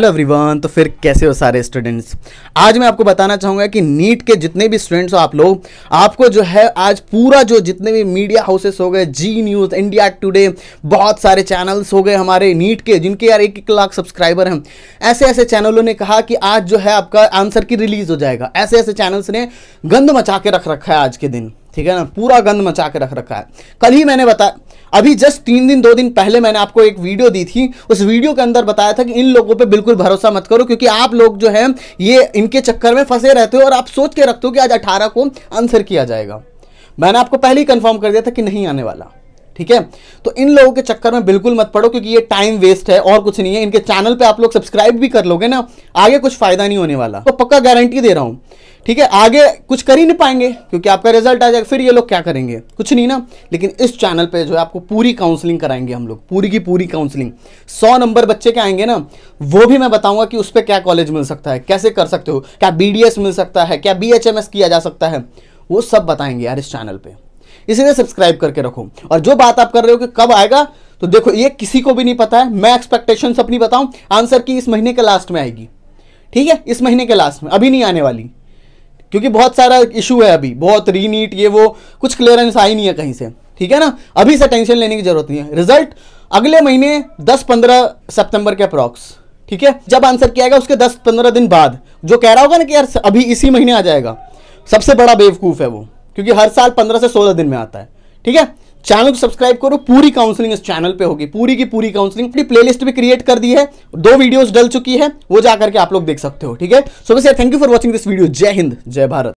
hello everyone तो फिर कैसे हो सारे स्टूडेंट्स आज मैं आपको बताना चाहूँगा कि नीट के जितने भी स्टूडेंट्स हो आप लोग आपको जो है आज पूरा जो जितने भी मीडिया हाउसेस हो गए जी न्यूज़ इंडिया टुडे बहुत सारे चैनल्स हो गए हमारे नीट के जिनके यार एक एक लाख सब्सक्राइबर हैं ऐसे ऐसे चैनलों ने कहा कि आज जो है आपका आंसर की रिलीज़ हो जाएगा ऐसे ऐसे चैनल्स ने गंद मचा के रख रखा है आज के दिन ठीक है ना पूरा गंद मचा के रख रखा है कल ही मैंने बताया अभी जस्ट तीन दिन दो दिन पहले मैंने आपको एक वीडियो दी थी उस वीडियो के अंदर बताया था कि इन लोगों पे बिल्कुल भरोसा मत करो क्योंकि आप लोग जो है ये इनके चक्कर में फंसे रहते हो और आप सोच के रखते हो कि आज अठारह को आंसर किया जाएगा मैंने आपको पहले ही कंफर्म कर दिया था कि नहीं आने वाला ठीक है तो इन लोगों के चक्कर में बिल्कुल मत पड़ो क्योंकि ये टाइम वेस्ट है और कुछ नहीं है इनके चैनल पे आप लोग सब्सक्राइब भी कर लोगे ना आगे कुछ फायदा नहीं होने वाला तो पक्का गारंटी दे रहा हूं ठीक है आगे कुछ कर ही नहीं पाएंगे क्योंकि आपका रिजल्ट आ जाएगा फिर ये लोग क्या करेंगे कुछ नहीं ना लेकिन इस चैनल पे जो है आपको पूरी काउंसलिंग कराएंगे हम लोग पूरी की पूरी काउंसलिंग सौ नंबर बच्चे के आएंगे ना वो भी मैं बताऊंगा कि उस पर क्या कॉलेज मिल सकता है कैसे कर सकते हो क्या बी मिल सकता है क्या बी किया जा सकता है वो सब बताएंगे यार इस चैनल पर इसीलिए सब्सक्राइब करके रखो और जो बात आप कर रहे हो कि कब आएगा तो देखो ये किसी को भी नहीं पता है मैं एक्सपेक्टेशन अपनी बताऊं आंसर की इस महीने के लास्ट में आएगी ठीक है इस महीने के लास्ट में अभी नहीं आने वाली क्योंकि बहुत सारा इशू है अभी बहुत रीनीट ये वो कुछ क्लियरेंस आई नहीं है कहीं से ठीक है ना अभी से टेंशन लेने की जरूरत नहीं है रिजल्ट अगले महीने 10-15 सितंबर के अप्रॉक्स ठीक है जब आंसर किया गया उसके 10-15 दिन बाद जो कह रहा होगा ना कि यार अभी इसी महीने आ जाएगा सबसे बड़ा बेवकूफ़ है वो क्योंकि हर साल 15 से 16 दिन में आता है ठीक है चैनल को सब्सक्राइब करो पूरी काउंसलिंग इस चैनल पे होगी पूरी की पूरी काउंसलिंग अपनी प्लेलिस्ट भी क्रिएट कर दी है दो वीडियोस डल चुकी है वो जाकर के आप लोग देख सकते हो ठीक है सो बस यार thank you for watching this video जय हिंद जय भारत